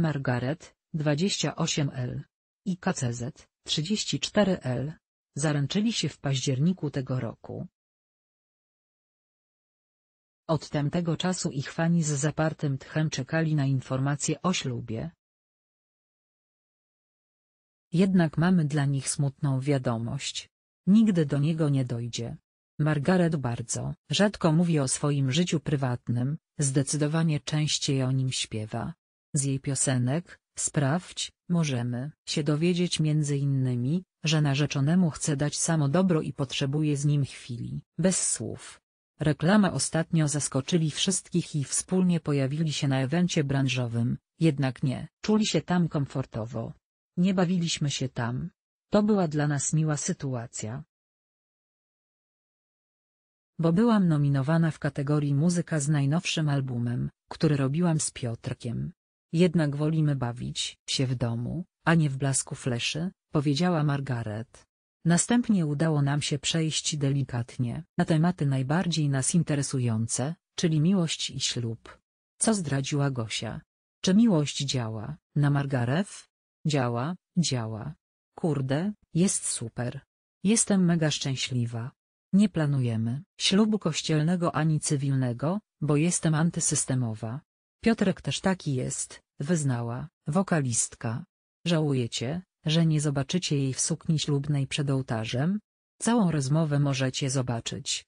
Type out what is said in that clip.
Margaret, 28L i KCZ, 34L, zaręczyli się w październiku tego roku. Od tamtego czasu ich fani z zapartym tchem czekali na informacje o ślubie. Jednak mamy dla nich smutną wiadomość. Nigdy do niego nie dojdzie. Margaret bardzo rzadko mówi o swoim życiu prywatnym, zdecydowanie częściej o nim śpiewa. Z jej piosenek, Sprawdź, możemy się dowiedzieć między innymi, że narzeczonemu chce dać samo dobro i potrzebuje z nim chwili. Bez słów. Reklama ostatnio zaskoczyli wszystkich i wspólnie pojawili się na evencie branżowym, jednak nie. Czuli się tam komfortowo. Nie bawiliśmy się tam. To była dla nas miła sytuacja. Bo byłam nominowana w kategorii muzyka z najnowszym albumem, który robiłam z Piotrkiem. Jednak wolimy bawić się w domu, a nie w blasku fleszy, powiedziała Margaret. Następnie udało nam się przejść delikatnie na tematy najbardziej nas interesujące, czyli miłość i ślub. Co zdradziła Gosia? Czy miłość działa na Margarew? Działa, działa. Kurde, jest super. Jestem mega szczęśliwa. Nie planujemy ślubu kościelnego ani cywilnego, bo jestem antysystemowa. Piotrek też taki jest, wyznała, wokalistka. Żałujecie, że nie zobaczycie jej w sukni ślubnej przed ołtarzem? Całą rozmowę możecie zobaczyć,